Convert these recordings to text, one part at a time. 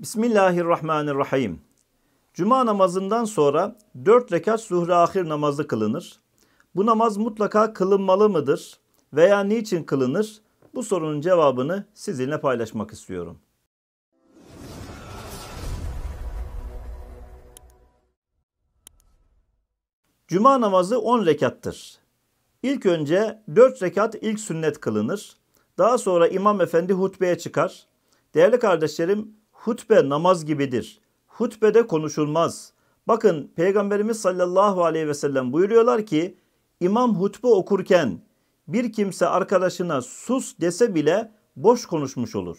Bismillahirrahmanirrahim. Cuma namazından sonra dört rekat zuhre ahir namazı kılınır. Bu namaz mutlaka kılınmalı mıdır veya niçin kılınır? Bu sorunun cevabını sizinle paylaşmak istiyorum. Cuma namazı 10 rekattır. İlk önce 4 rekat ilk sünnet kılınır. Daha sonra imam efendi hutbeye çıkar. Değerli kardeşlerim Hutbe namaz gibidir. Hutbede konuşulmaz. Bakın Peygamberimiz sallallahu aleyhi ve sellem buyuruyorlar ki imam hutbe okurken bir kimse arkadaşına sus dese bile boş konuşmuş olur.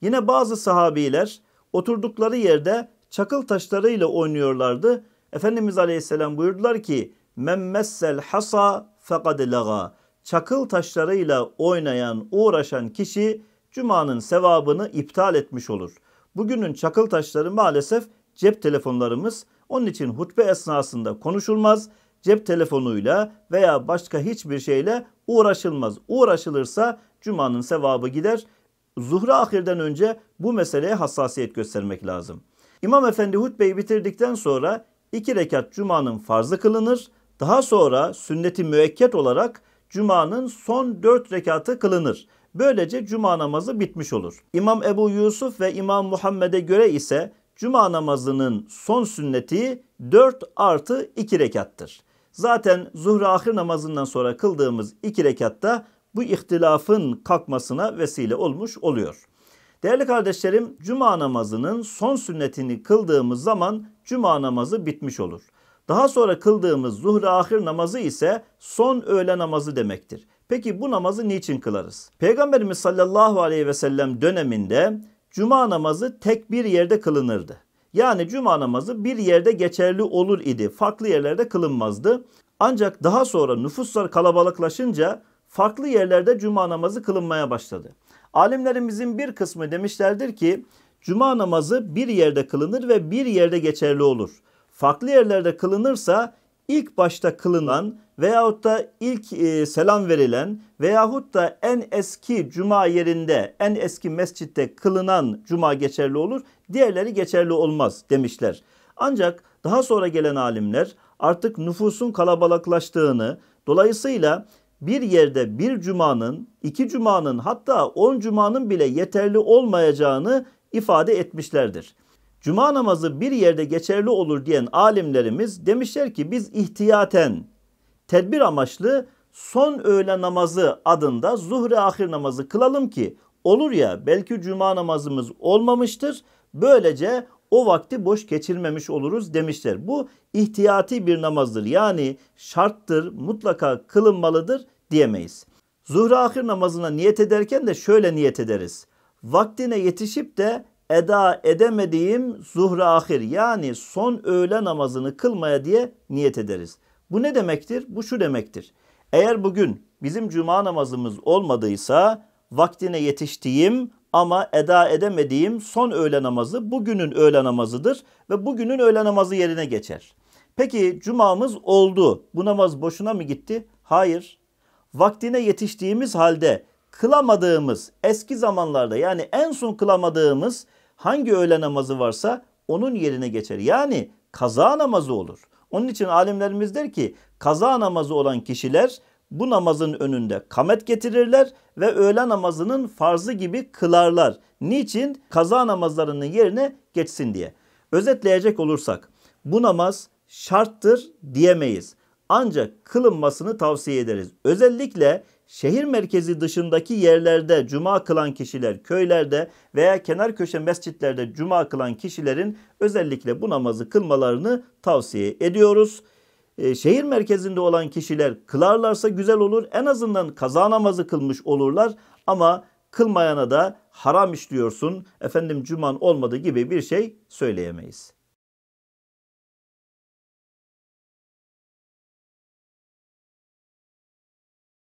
Yine bazı sahabiler oturdukları yerde çakıl taşlarıyla oynuyorlardı. Efendimiz Aleyhisselam buyurdular ki memmessel hasa fekad laga. Çakıl taşlarıyla oynayan, uğraşan kişi cumanın sevabını iptal etmiş olur. Bugünün çakıl taşları maalesef cep telefonlarımız. Onun için hutbe esnasında konuşulmaz. Cep telefonuyla veya başka hiçbir şeyle uğraşılmaz. Uğraşılırsa cumanın sevabı gider. Zuhra ahirden önce bu meseleye hassasiyet göstermek lazım. İmam efendi hutbeyi bitirdikten sonra iki rekat cumanın farzı kılınır. Daha sonra sünneti müekket olarak cumanın son dört rekatı kılınır. Böylece cuma namazı bitmiş olur. İmam Ebu Yusuf ve İmam Muhammed'e göre ise cuma namazının son sünneti 4 artı 2 rekattır. Zaten zuhre ahir namazından sonra kıldığımız 2 rekatta bu ihtilafın kalkmasına vesile olmuş oluyor. Değerli kardeşlerim, cuma namazının son sünnetini kıldığımız zaman cuma namazı bitmiş olur. Daha sonra kıldığımız zuhr ahir namazı ise son öğle namazı demektir. Peki bu namazı niçin kılarız? Peygamberimiz sallallahu aleyhi ve sellem döneminde cuma namazı tek bir yerde kılınırdı. Yani cuma namazı bir yerde geçerli olur idi. Farklı yerlerde kılınmazdı. Ancak daha sonra nüfuslar kalabalıklaşınca farklı yerlerde cuma namazı kılınmaya başladı. Alimlerimizin bir kısmı demişlerdir ki cuma namazı bir yerde kılınır ve bir yerde geçerli olur farklı yerlerde kılınırsa ilk başta kılınan veyahut da ilk e, selam verilen veyahut da en eski cuma yerinde, en eski mescitte kılınan cuma geçerli olur. Diğerleri geçerli olmaz demişler. Ancak daha sonra gelen alimler artık nüfusun kalabalıklaştığını, dolayısıyla bir yerde bir cumanın, iki cumanın hatta on cumanın bile yeterli olmayacağını ifade etmişlerdir cuma namazı bir yerde geçerli olur diyen alimlerimiz demişler ki biz ihtiyaten tedbir amaçlı son öğle namazı adında zuhre ahir namazı kılalım ki olur ya belki cuma namazımız olmamıştır. Böylece o vakti boş geçirmemiş oluruz demişler. Bu ihtiyati bir namazdır. Yani şarttır, mutlaka kılınmalıdır diyemeyiz. Zuhre ahir namazına niyet ederken de şöyle niyet ederiz. Vaktine yetişip de eda edemediğim zuhra ahir yani son öğle namazını kılmaya diye niyet ederiz. Bu ne demektir? Bu şu demektir. Eğer bugün bizim cuma namazımız olmadıysa vaktine yetiştiğim ama eda edemediğim son öğle namazı bugünün öğle namazıdır ve bugünün öğle namazı yerine geçer. Peki cumamız oldu. Bu namaz boşuna mı gitti? Hayır. Vaktine yetiştiğimiz halde kılamadığımız eski zamanlarda yani en son kılamadığımız hangi öğle namazı varsa onun yerine geçer. Yani kaza namazı olur. Onun için alimlerimiz der ki kaza namazı olan kişiler bu namazın önünde kamet getirirler ve öğle namazının farzı gibi kılarlar. Niçin? Kaza namazlarının yerine geçsin diye. Özetleyecek olursak bu namaz şarttır diyemeyiz ancak kılınmasını tavsiye ederiz. Özellikle şehir merkezi dışındaki yerlerde cuma kılan kişiler, köylerde veya kenar köşe mescitlerde cuma kılan kişilerin özellikle bu namazı kılmalarını tavsiye ediyoruz. Ee, şehir merkezinde olan kişiler kılarlarsa güzel olur. En azından kaza namazı kılmış olurlar ama kılmayana da haram işliyorsun, efendim cuman olmadı gibi bir şey söyleyemeyiz.